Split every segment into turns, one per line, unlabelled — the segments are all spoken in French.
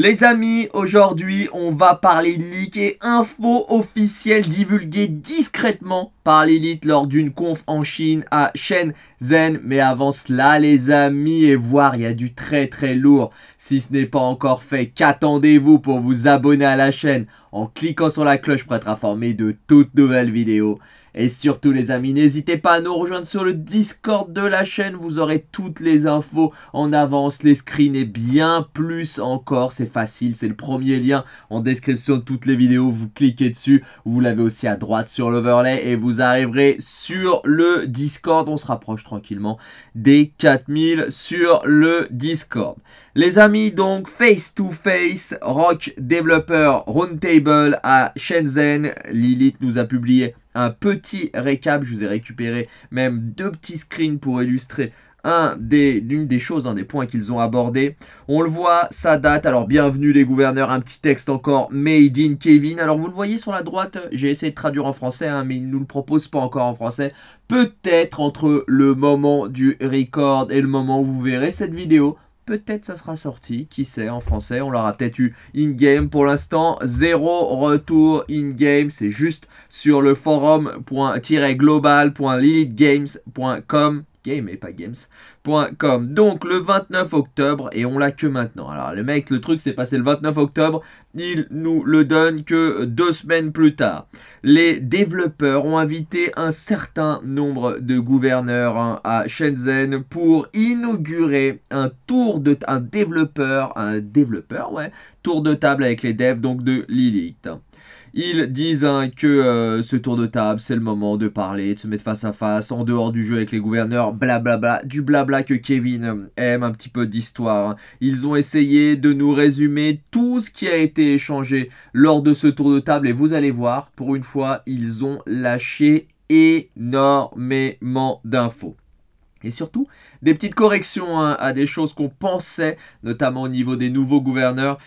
les amis, aujourd'hui, on va parler leak et info officielle divulguée discrètement par l'élite lors d'une conf en Chine à Shenzhen. Mais avant cela, les amis, et voir, il y a du très très lourd. Si ce n'est pas encore fait, qu'attendez-vous pour vous abonner à la chaîne en cliquant sur la cloche pour être informé de toutes nouvelles vidéos et surtout les amis, n'hésitez pas à nous rejoindre sur le Discord de la chaîne, vous aurez toutes les infos en avance, les screens et bien plus encore, c'est facile, c'est le premier lien en description de toutes les vidéos, vous cliquez dessus, vous l'avez aussi à droite sur l'overlay et vous arriverez sur le Discord, on se rapproche tranquillement des 4000 sur le Discord. Les amis, donc face to face, Rock Developer Roundtable à Shenzhen. Lilith nous a publié un petit récap. Je vous ai récupéré même deux petits screens pour illustrer un des, l'une des choses, un des points qu'ils ont abordé. On le voit, ça date. Alors, bienvenue les gouverneurs, un petit texte encore, Made in Kevin. Alors, vous le voyez sur la droite, j'ai essayé de traduire en français, hein, mais ils ne nous le proposent pas encore en français. Peut-être entre le moment du record et le moment où vous verrez cette vidéo, Peut-être ça sera sorti, qui sait, en français. On l'aura peut-être eu in-game. Pour l'instant, zéro retour in-game. C'est juste sur le forum.global.lilithgames.com Game et pas games.com. Donc le 29 octobre et on l'a que maintenant. Alors le mec, le truc s'est passé le 29 octobre, il nous le donne que deux semaines plus tard. Les développeurs ont invité un certain nombre de gouverneurs hein, à Shenzhen pour inaugurer un tour de un développeur, un développeur ouais, tour de table avec les devs donc de Lilith. Ils disent hein, que euh, ce tour de table, c'est le moment de parler, de se mettre face à face, en dehors du jeu avec les gouverneurs, blablabla, bla bla, du blabla que Kevin euh, aime, un petit peu d'histoire. Hein. Ils ont essayé de nous résumer tout ce qui a été échangé lors de ce tour de table et vous allez voir, pour une fois, ils ont lâché énormément d'infos. Et surtout, des petites corrections hein, à des choses qu'on pensait, notamment au niveau des nouveaux gouverneurs.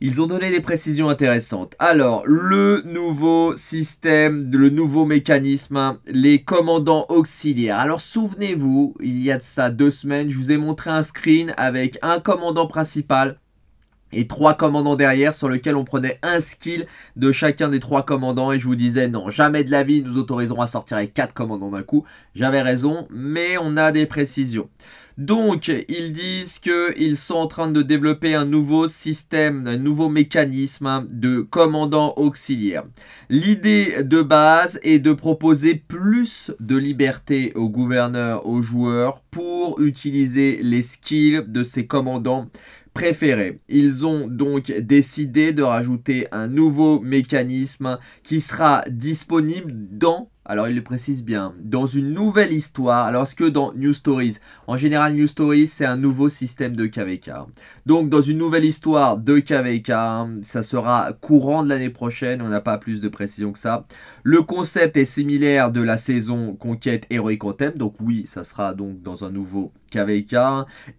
Ils ont donné des précisions intéressantes. Alors, le nouveau système, le nouveau mécanisme, hein, les commandants auxiliaires. Alors, souvenez-vous, il y a de ça deux semaines, je vous ai montré un screen avec un commandant principal et trois commandants derrière sur lequel on prenait un skill de chacun des trois commandants et je vous disais non, jamais de la vie nous autoriserons à sortir avec quatre commandants d'un coup. J'avais raison, mais on a des précisions. Donc, ils disent qu'ils sont en train de développer un nouveau système, un nouveau mécanisme de commandant auxiliaire. L'idée de base est de proposer plus de liberté aux gouverneurs, aux joueurs, pour utiliser les skills de ces commandants préférés. Ils ont donc décidé de rajouter un nouveau mécanisme qui sera disponible dans alors il le précise bien, dans une nouvelle histoire, alors est-ce que dans New Stories En général New Stories c'est un nouveau système de KVK. Donc dans une nouvelle histoire de KVK, ça sera courant de l'année prochaine, on n'a pas plus de précision que ça. Le concept est similaire de la saison Conquête en thème, donc oui ça sera donc dans un nouveau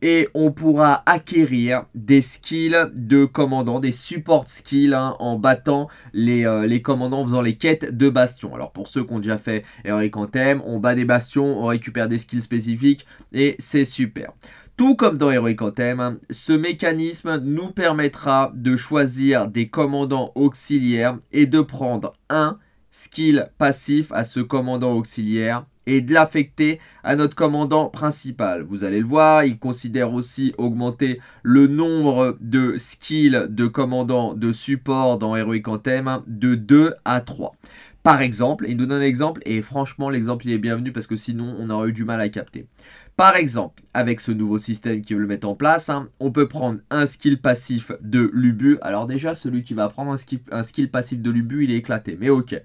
et on pourra acquérir des skills de commandant, des support skills hein, en battant les, euh, les commandants en faisant les quêtes de bastion. Alors pour ceux qui ont déjà fait Heroic Anthem, on bat des bastions, on récupère des skills spécifiques et c'est super. Tout comme dans Heroic Anthem, hein, ce mécanisme nous permettra de choisir des commandants auxiliaires et de prendre un skill passif à ce commandant auxiliaire et de l'affecter à notre commandant principal. Vous allez le voir, il considère aussi augmenter le nombre de skills de commandants de support dans Heroic Anthem hein, de 2 à 3. Par exemple, il nous donne un exemple, et franchement l'exemple il est bienvenu parce que sinon on aurait eu du mal à capter. Par exemple, avec ce nouveau système veut le mettre en place, hein, on peut prendre un skill passif de l'Ubu. Alors déjà, celui qui va prendre un skill, passif de l'Ubu, il est éclaté, mais ok.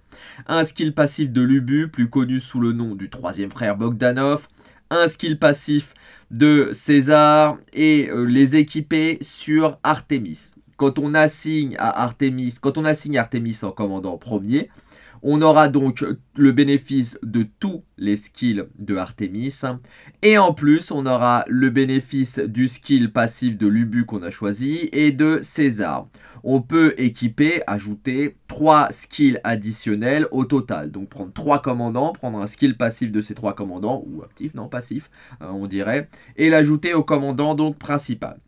Un skill passif de l'Ubu, plus connu sous le nom du troisième frère Bogdanov. Un skill passif de César et euh, les équiper sur Artemis. Quand on assigne à Artemis, quand on assigne Artemis en commandant premier, on aura donc le bénéfice de tous les skills de Artemis. Et en plus, on aura le bénéfice du skill passif de Lubu qu'on a choisi et de César. On peut équiper, ajouter 3 skills additionnels au total. Donc prendre 3 commandants, prendre un skill passif de ces trois commandants, ou actif, non passif, hein, on dirait, et l'ajouter au commandant donc principal.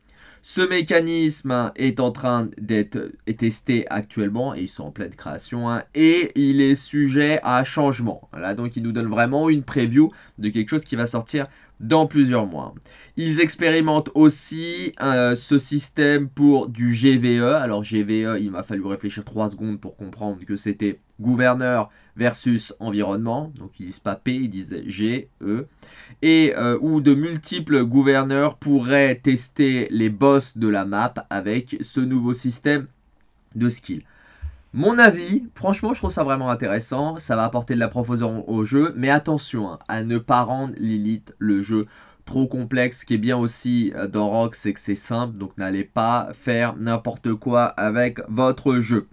Ce mécanisme est en train d'être testé actuellement et ils sont en pleine création hein, et il est sujet à changement. donc, il nous donne vraiment une preview de quelque chose qui va sortir dans plusieurs mois. Ils expérimentent aussi euh, ce système pour du GVE. Alors GVE, il m'a fallu réfléchir 3 secondes pour comprendre que c'était gouverneur versus environnement. Donc ils disent pas P, ils disent G, E. Et euh, où de multiples gouverneurs pourraient tester les boss de la map avec ce nouveau système de skill. Mon avis, franchement, je trouve ça vraiment intéressant. Ça va apporter de la profondeur au jeu, mais attention hein, à ne pas rendre Lilith le jeu complexe. qui est bien aussi euh, dans Rock, c'est que c'est simple, donc n'allez pas faire n'importe quoi avec votre jeu.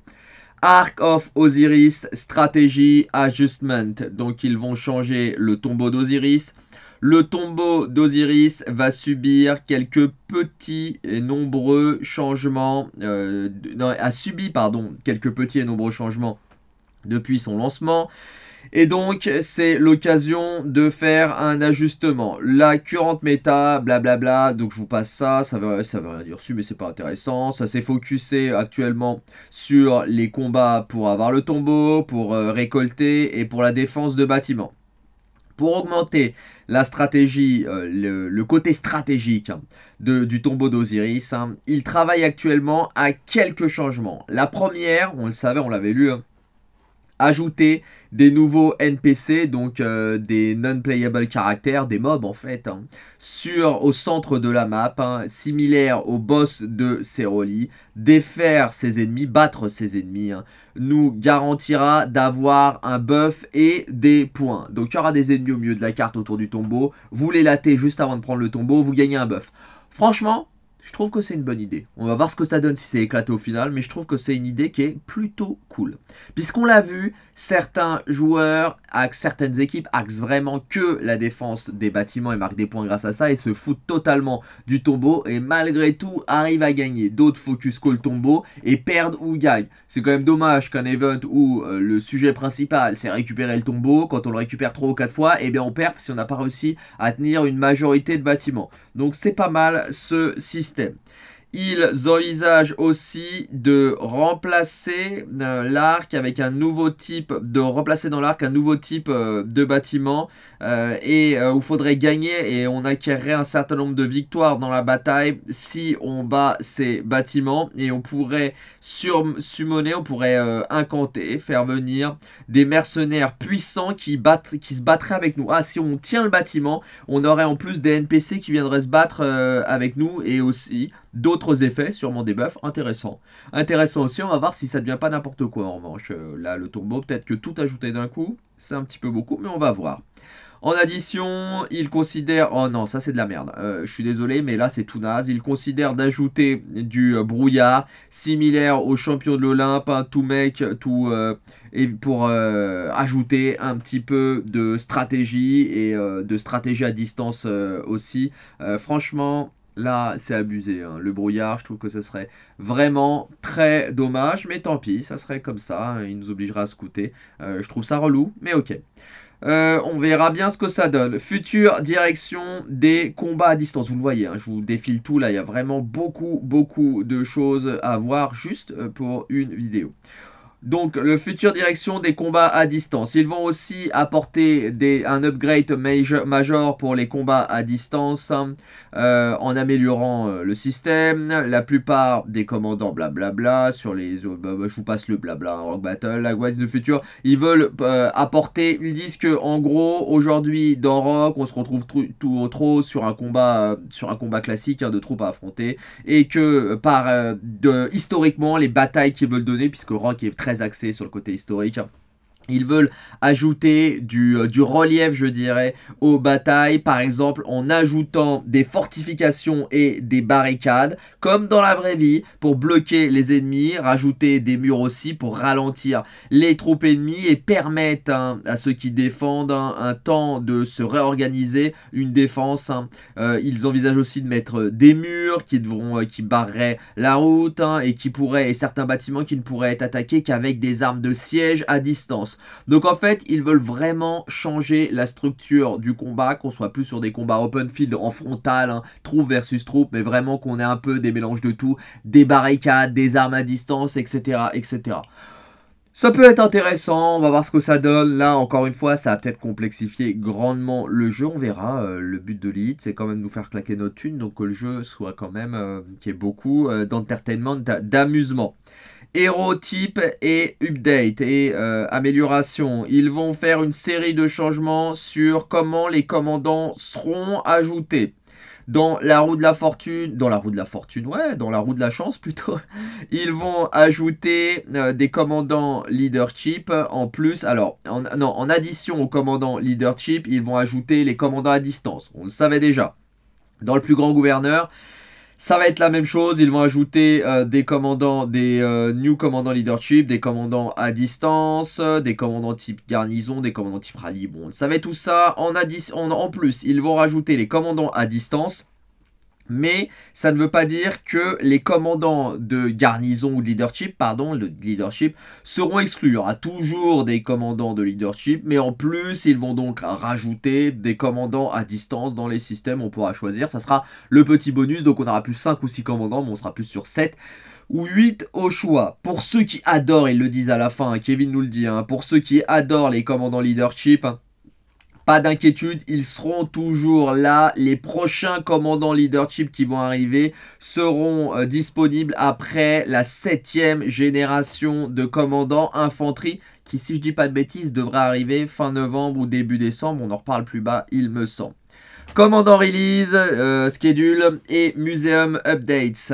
Arc of Osiris, stratégie, adjustment. Donc ils vont changer le tombeau d'Osiris. Le tombeau d'Osiris va subir quelques petits et nombreux changements, euh, a subi pardon quelques petits et nombreux changements depuis son lancement. Et donc, c'est l'occasion de faire un ajustement. La current méta, blablabla. donc, je vous passe ça. Ça veut, veut rien dire dessus, mais c'est pas intéressant. Ça s'est focusé actuellement sur les combats pour avoir le tombeau, pour euh, récolter et pour la défense de bâtiments. Pour augmenter la stratégie, euh, le, côté stratégique hein, du tombeau d'Osiris, hein, il travaille actuellement à quelques changements. La première, on le savait, on l'avait lu, hein, ajouter des nouveaux NPC, donc euh, des non-playable caractères, des mobs en fait, hein, sur, au centre de la map, hein, similaire au boss de Ceroli, défaire ses ennemis, battre ses ennemis, hein, nous garantira d'avoir un buff et des points. Donc il y aura des ennemis au milieu de la carte autour du tombeau, vous les latez juste avant de prendre le tombeau, vous gagnez un buff. Franchement, je trouve que c'est une bonne idée. On va voir ce que ça donne si c'est éclaté au final, mais je trouve que c'est une idée qui est plutôt cool. Puisqu'on l'a vu, certains joueurs, certaines équipes axent vraiment que la défense des bâtiments et marquent des points grâce à ça et se foutent totalement du tombeau et malgré tout arrivent à gagner. D'autres focus le tombeau et perdent ou gagnent. C'est quand même dommage qu'un event où euh, le sujet principal c'est récupérer le tombeau, quand on le récupère trois ou 4 fois, et eh bien on perd si on n'a pas réussi à tenir une majorité de bâtiments. Donc c'est pas mal ce système. Ils envisagent aussi de remplacer euh, l'arc avec un nouveau type, de remplacer dans l'arc un nouveau type euh, de bâtiment euh, et où faudrait gagner et on acquerrait un certain nombre de victoires dans la bataille si on bat ces bâtiments et on pourrait sur-summoner, on pourrait incanter, faire venir des mercenaires puissants qui, qui se battraient avec nous. Ah, si on tient le bâtiment, on aurait en plus des NPC qui viendraient se battre avec nous et aussi D'autres effets, sûrement des buffs, intéressant. Intéressant aussi, on va voir si ça devient pas n'importe quoi en revanche. Euh, là, le tombeau, peut-être que tout ajouté d'un coup, c'est un petit peu beaucoup, mais on va voir. En addition, il considère... Oh non, ça c'est de la merde. Euh, je suis désolé, mais là c'est tout naze. Il considère d'ajouter du euh, brouillard similaire au champion de l'Olympe, hein, tout mec, tout... et pour ajouter un petit peu de stratégie et de stratégie à distance aussi. franchement, là, c'est abusé. Hein. Le brouillard, je trouve que ce serait vraiment très dommage, mais tant pis, ça serait comme ça. Hein. Il nous obligera à scouter. Euh, je trouve ça relou, mais ok. Euh, on verra bien ce que ça donne. Future direction des combats à distance. Vous le voyez, hein, je vous défile tout là. Il y a vraiment beaucoup, beaucoup de choses à voir juste euh, pour une vidéo. Donc, le futur direction des combats à distance. Ils vont aussi apporter des, un upgrade major pour les combats à distance hein, euh, en améliorant euh, le système. La plupart des commandants, blablabla, sur les... Bah, bah, je vous passe le blabla, hein, Rock Battle, la Guise de futur. Ils veulent euh, apporter... Ils disent que, en gros, aujourd'hui, dans Rock, on se retrouve tout au trop sur un combat, sur un combat classique hein, de troupes à affronter. Et que, par... de, historiquement, les batailles qu'ils veulent donner, puisque Rock est très très axé sur le côté historique. Ils veulent ajouter du, euh, du, relief, je dirais, aux batailles, par exemple en ajoutant des fortifications et des barricades, comme dans la vraie vie, pour bloquer les ennemis, rajouter des murs aussi pour ralentir les troupes ennemies et permettre hein, à ceux qui défendent hein, un temps de se réorganiser, une défense. Hein. Euh, ils envisagent aussi de mettre euh, des murs qui, devront, qui barreraient la route et qui pourraient, et certains bâtiments qui ne pourraient être attaqués qu'avec des armes de siège à distance. Donc en fait, ils veulent vraiment changer la structure du combat, qu'on soit plus sur des combats open field en frontal, hein, troupe versus troupe, mais vraiment qu'on ait un peu des mélanges de tout, des barricades, des armes à distance, etc. etc. Ça peut être intéressant, on va voir ce que ça donne. Là, encore une fois, ça a peut-être complexifié grandement le jeu, on verra. Euh, le but de Lead, c'est quand même de nous faire claquer notre thune, donc que le jeu soit quand même, euh, qui ait beaucoup euh, d'entertainment, d'amusement type et update et euh, amélioration. Ils vont faire une série de changements sur comment les commandants seront ajoutés. Dans la roue de la fortune, dans la roue de la fortune, ouais, dans la roue de la chance plutôt, ils vont ajouter euh, des commandants leadership en plus. Alors, en, non, en addition aux commandants leadership, ils vont ajouter les commandants à distance. On le savait déjà. Dans le plus grand gouverneur, ça va être la même chose. Ils vont ajouter euh, des commandants, des euh, new commandants leadership, des commandants à distance, euh, des commandants type garnison, des commandants type rallye. Bon, ça va être tout ça en, en plus. Ils vont rajouter les commandants à distance mais ça ne veut pas dire que les commandants de garnison ou de leadership, pardon, le leadership, seront exclus. Il y aura toujours des commandants de leadership, mais en plus, ils vont donc rajouter des commandants à distance dans les systèmes. On pourra choisir, ça sera le petit bonus. Donc on aura plus 5 ou 6 commandants, mais on sera plus sur 7 ou 8 au choix. Pour ceux qui adorent, ils le disent à la fin, hein, Kevin nous le dit, hein, pour ceux qui adorent les commandants leadership, hein, pas d'inquiétude, ils seront toujours là. Les prochains commandants leadership qui vont arriver seront euh, disponibles après la septième génération de commandants infanterie qui, si je dis pas de bêtises, devra arriver fin novembre ou début décembre. On en reparle plus bas, il me semble. Commandant Release, euh, Schedule et Museum Updates.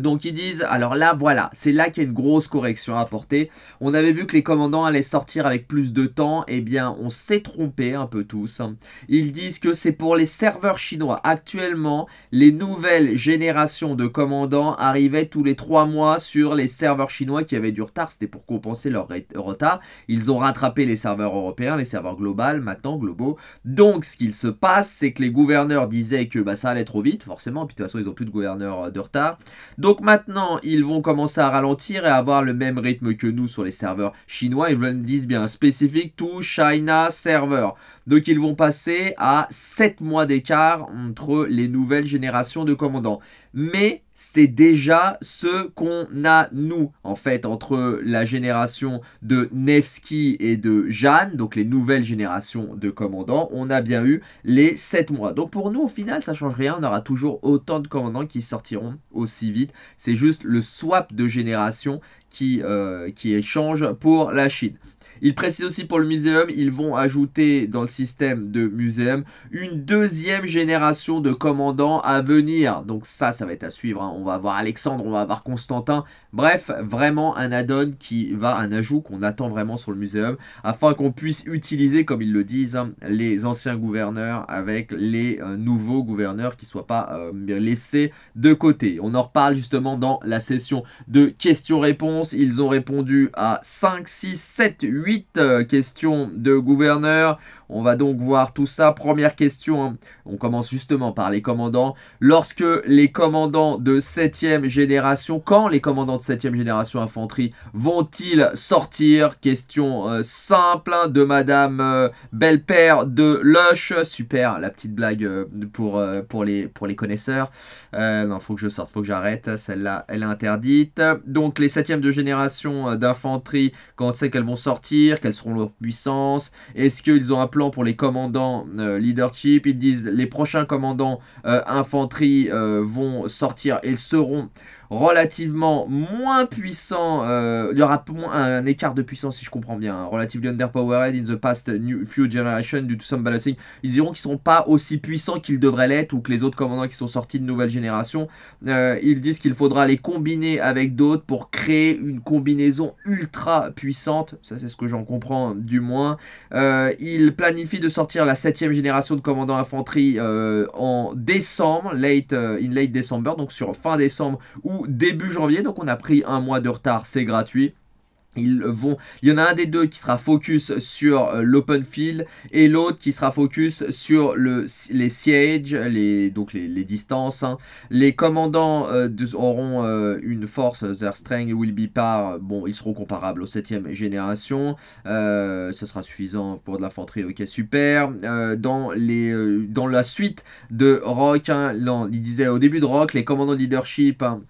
donc ils disent, alors là voilà, c'est là qu'il y a une grosse correction à apporter. On avait vu que les commandants allaient sortir avec plus de temps, eh bien on s'est trompé un peu tous. Hein. Ils disent que c'est pour les serveurs chinois. Actuellement, les nouvelles générations de commandants arrivaient tous les 3 mois sur les serveurs chinois qui avaient du retard. C'était pour compenser leur retard. Ils ont rattrapé les serveurs européens, les serveurs globaux, maintenant globaux. Donc ce qu'il se passe, c'est que les gouverneurs disaient que bah, ça allait trop vite, forcément, puis de toute façon ils n'ont plus de gouverneurs euh, de retard. Donc maintenant ils vont commencer à ralentir et à avoir le même rythme que nous sur les serveurs chinois. Ils le disent bien spécifique to China server. Donc ils vont passer à 7 mois d'écart entre les nouvelles générations de commandants mais c'est déjà ce qu'on a nous en fait entre la génération de Nevsky et de Jeanne, donc les nouvelles générations de commandants, on a bien eu les 7 mois. Donc pour nous au final ça change rien, on aura toujours autant de commandants qui sortiront aussi vite, c'est juste le swap de génération qui, euh, qui échange pour la Chine. Il précise aussi pour le muséum, ils vont ajouter dans le système de muséum une deuxième génération de commandants à venir. Donc ça, ça va être à suivre. Hein. On va avoir Alexandre, on va avoir Constantin. Bref, vraiment un add-on qui va, un ajout qu'on attend vraiment sur le muséum afin qu'on puisse utiliser, comme ils le disent, hein, les anciens gouverneurs avec les euh, nouveaux gouverneurs qui ne soient pas euh, laissés de côté. On en reparle justement dans la session de questions-réponses. Ils ont répondu à 5, 6, 7, 8 euh, question de gouverneur. On va donc voir tout ça. Première question, hein. on commence justement par les commandants. Lorsque les commandants de 7e génération, quand les commandants de 7e génération infanterie vont-ils sortir Question euh, simple hein, de Madame euh, Belle-Père de Lush. Super, la petite blague pour, pour, les, pour les connaisseurs. non, faut que je sorte, faut que j'arrête. Celle-là, elle est interdite. Donc les 7e de génération d'infanterie, quand on sait qu'elles vont sortir, quelles seront leurs puissances, est-ce qu'ils ont un plan pour les commandants euh, leadership, ils disent les prochains commandants euh, infanterie euh, vont sortir et seront relativement moins puissant. Euh, il y aura un, écart de puissance, si je comprends bien. relativement relatively underpowered in the past new, few generation du to some balancing. Ils diront qu'ils ne sont pas aussi puissants qu'ils devraient l'être ou que les autres commandants qui sont sortis de nouvelle génération. Euh, ils disent qu'il faudra les combiner avec d'autres pour créer une combinaison ultra puissante. Ça, c'est ce que j'en comprends, du moins. Euh, ils planifient de sortir la 7ème génération de commandants infanterie en décembre, late, in late December, donc sur fin décembre ou début janvier, donc on a pris un mois de retard, c'est gratuit. Ils vont, il y en a un des deux qui sera focus sur euh, l'open field et l'autre qui sera focus sur le, les sièges, les, donc les, distances. Hein. Les commandants euh, auront euh, une force, their strength will be par, bon, ils seront comparables aux 7ème génération. ça ce sera suffisant pour de l'infanterie, ok, super. dans, les, dans la suite de Rock, hein, il disait au début de Rock, les commandants leadership, hein,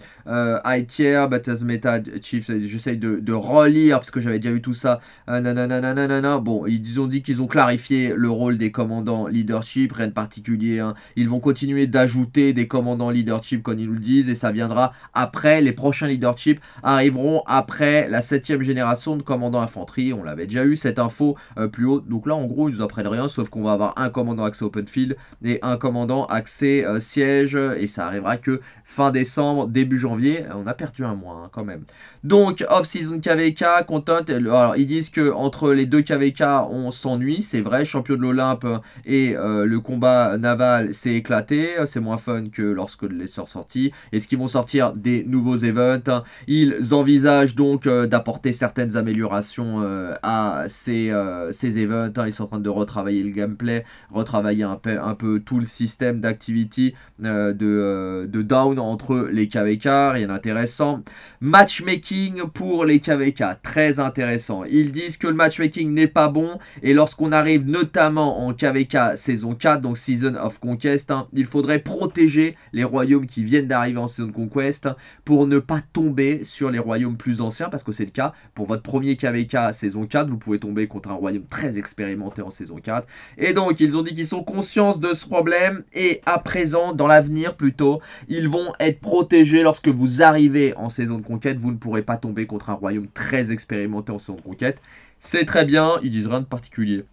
high tier, battles meta, chiefs, j'essaye de, de lire parce que j'avais déjà vu tout ça. Euh, bon, ils ont dit qu'ils ont clarifié le rôle des commandants leadership, rien de particulier. Hein. Ils vont continuer d'ajouter des commandants leadership comme ils nous le disent et ça viendra après. Les prochains leadership arriveront après la septième génération de commandants infanterie. On l'avait déjà eu cette info euh, plus haut. Donc là, en gros, ils nous apprennent rien sauf qu'on va avoir un commandant accès open field et un commandant accès euh, siège et ça arrivera que fin décembre, début janvier. On a perdu un mois hein, quand même. Donc, off-season KVK Content. Alors, ils disent que entre les deux KVK, on s'ennuie. C'est vrai, champion de l'Olympe et euh, le combat naval, s'est éclaté. C'est moins fun que lorsque les sorts sortis. Est-ce qu'ils vont sortir des nouveaux events Ils envisagent donc euh, d'apporter certaines améliorations euh, à ces, ces events. Ils sont en train de retravailler le gameplay, retravailler un peu, tout le système d'activity de, de down entre les KVK. Rien d'intéressant. Matchmaking pour les KVK très intéressant. Ils disent que le matchmaking n'est pas bon et lorsqu'on arrive notamment en KVK saison 4, donc Season of Conquest, hein, il faudrait protéger les royaumes qui viennent d'arriver en Season Conquest pour ne pas tomber sur les royaumes plus anciens parce que c'est le cas. Pour votre premier KVK saison 4, vous pouvez tomber contre un royaume très expérimenté en saison 4. Et donc, ils ont dit qu'ils sont conscients de ce problème et à présent, dans l'avenir plutôt, ils vont être protégés lorsque vous arrivez en saison de conquête. Vous ne pourrez pas tomber contre un royaume très expérimenté en son conquête. C'est très bien, ils disent rien de particulier.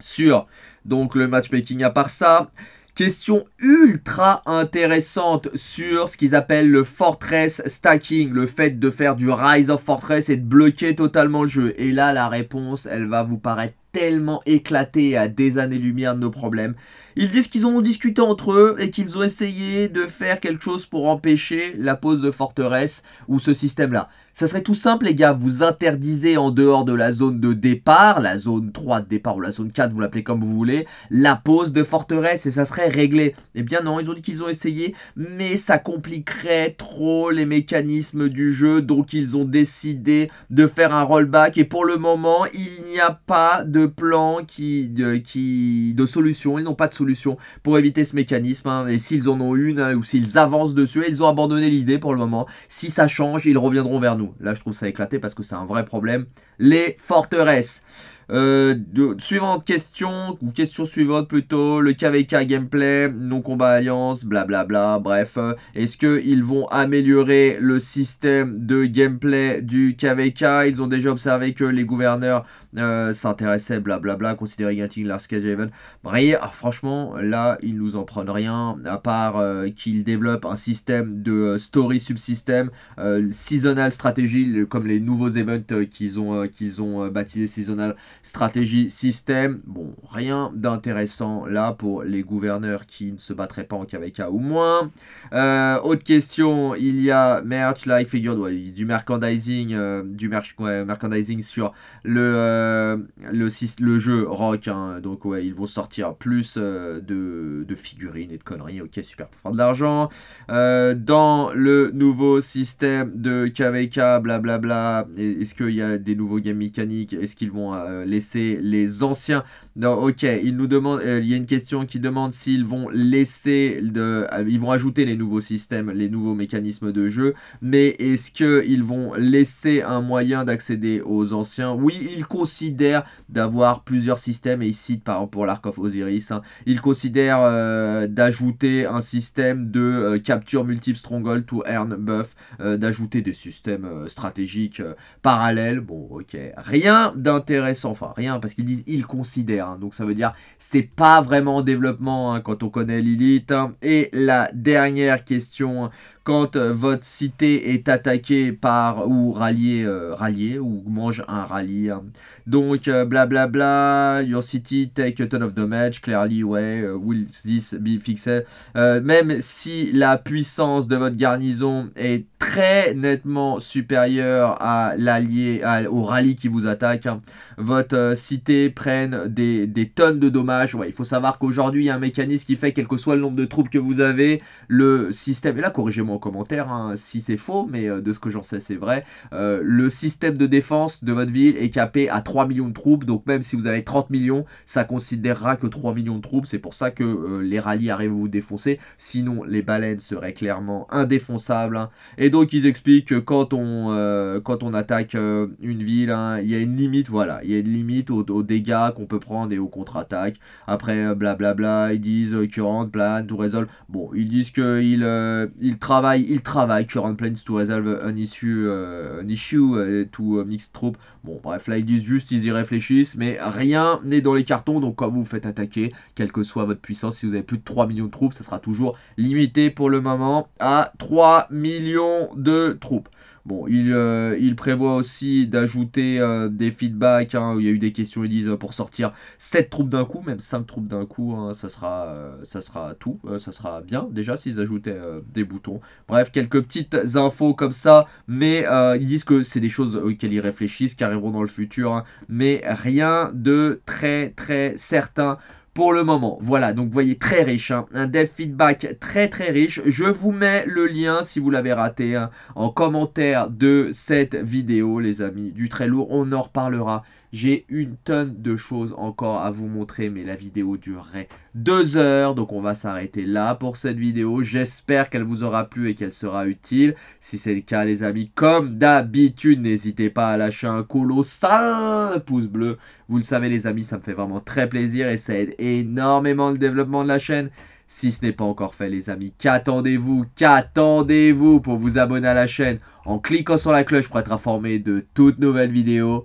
Sur donc le matchmaking à part ça. Question ultra intéressante sur ce qu'ils appellent le Fortress Stacking, le fait de faire du Rise of Fortress et de bloquer totalement le jeu. Et là, la réponse, elle va vous paraître tellement éclatée à des années-lumière de nos problèmes. Ils disent qu'ils ont discuté entre eux et qu'ils ont essayé de faire quelque chose pour empêcher la pose de forteresse ou ce système-là. Ça serait tout simple les gars, vous interdisez en dehors de la zone de départ, la zone 3 de départ ou la zone 4, vous l'appelez comme vous voulez, la pose de forteresse et ça serait réglé. Eh bien non, ils ont dit qu'ils ont essayé, mais ça compliquerait trop les mécanismes du jeu, donc ils ont décidé de faire un rollback et pour le moment, il n'y a pas de plan qui, de, qui, de solution, ils n'ont pas de solution pour éviter ce mécanisme. Hein. et s'ils en ont une hein, ou s'ils avancent dessus, ils ont abandonné l'idée pour le moment. Si ça change, ils reviendront vers nous. Là, je trouve ça éclaté parce que c'est un vrai problème. Les forteresses. Euh, de, suivante question, ou question suivante plutôt, le KVK gameplay, non-combat alliance, blablabla, bref. Est-ce qu'ils vont améliorer le système de gameplay du KVK Ils ont déjà observé que les gouverneurs euh, s'intéressait, blablabla, considérer getting Lars sketch event ah, franchement, là, ils nous en prennent rien, à part euh, qu'ils développent un système de euh, story subsystème, seasonal Strategy comme les nouveaux events qu'ils ont, qu'ils ont baptisé seasonal Strategy System Bon, rien d'intéressant là pour les gouverneurs qui ne se battraient pas en KVK ou moins. autre question, il y a merch, like, figure, du merchandising, du merchandising sur le euh, le, jeu rock, hein, donc ouais, ils vont sortir plus euh, de, figurines et de conneries, ok, super pour faire de l'argent. Euh, dans le nouveau système de KVK, blablabla, est-ce qu'il y a des nouveaux games mécaniques Est-ce qu'ils vont laisser les anciens non, ok, il nous demande, euh, il y a une question qui demande s'ils vont laisser, de, euh, ils vont ajouter les nouveaux systèmes, les nouveaux mécanismes de jeu, mais est-ce qu'ils vont laisser un moyen d'accéder aux anciens Oui, ils considèrent d'avoir plusieurs systèmes, et ils citent par exemple pour l'Arc of Osiris, hein, ils considèrent euh, d'ajouter un système de capture multiple stronghold to earn buff, d'ajouter des systèmes stratégiques parallèles, bon ok, rien d'intéressant, enfin rien, parce qu'ils disent ils considèrent Hein. donc ça veut dire c'est pas vraiment en développement hein, quand on connaît Lilith. Hein. Et la dernière question quand euh, votre cité est attaquée par ou ralliée, euh, ou mange un rallye. Hein. Donc blablabla, euh, bla bla, your city take a ton of damage, clearly way, will this be fixed? même si la puissance de votre garnison est très nettement supérieure à l'allié, au rallye qui vous attaque, hein, votre cité prenne des, des, tonnes de dommages. Ouais, il faut savoir qu'aujourd'hui, il y a un mécanisme qui fait, quel que soit le nombre de troupes que vous avez, le système, et là corrigez commentaires en commentaire hein, si c'est faux, mais euh, de ce que j'en sais, c'est vrai. Euh, le système de défense de votre ville est capé à 3 millions de troupes, donc même si vous avez 30 millions, ça considérera que 3 millions de troupes. C'est pour ça que euh, les rallyes arrivent à vous défoncer. Sinon, les baleines seraient clairement indéfonçables. Hein. Et donc, ils expliquent que quand on, quand on attaque une ville, hein, il y a une limite, voilà. Il y a une limite aux, dégâts qu'on peut prendre et aux contre-attaques. Après, blablabla, ils disent que Current, Plan, tout résolve. Bon, ils disent qu'ils ils travaillent travaillent, il travaille. Current plans to resolve un issue, euh, un issue to mix troop. Bon, bref, là, ils disent juste, ils y réfléchissent, mais rien n'est dans les cartons. Donc, quand vous vous faites attaquer, quelle que soit votre puissance, si vous avez plus de 3 millions de troupes, ça sera toujours limité pour le moment à 3 millions de troupes. Bon, euh, il, prévoit aussi d'ajouter euh, des feedbacks. Hein, il y a eu des questions, ils disent euh, pour sortir 7 troupes d'un coup, même 5 troupes d'un coup, hein, ça, sera, ça sera tout. ça sera bien déjà s'ils ajoutaient des boutons. Bref, quelques petites infos comme ça. Mais ils disent que c'est des choses auxquelles ils réfléchissent, qui arriveront dans le futur. Hein, mais rien de très très certain pour le moment. Voilà, donc vous voyez, très riche. Hein. Un dev feedback très très riche. Je vous mets le lien, si vous l'avez raté, hein, en commentaire de cette vidéo, les amis. Du très lourd, on en reparlera j'ai une tonne de choses encore à vous montrer, mais la vidéo durerait deux heures. Donc on va s'arrêter là pour cette vidéo. J'espère qu'elle vous aura plu et qu'elle sera utile. Si c'est le cas, les amis, comme d'habitude, n'hésitez pas à lâcher un colossal pouce bleu. Vous le savez, les amis, ça me fait vraiment très plaisir et ça aide énormément le développement de la chaîne. Si ce n'est pas encore fait, les amis, qu'attendez-vous Qu'attendez-vous pour vous abonner à la chaîne en cliquant sur la cloche pour être informé de toutes nouvelles vidéos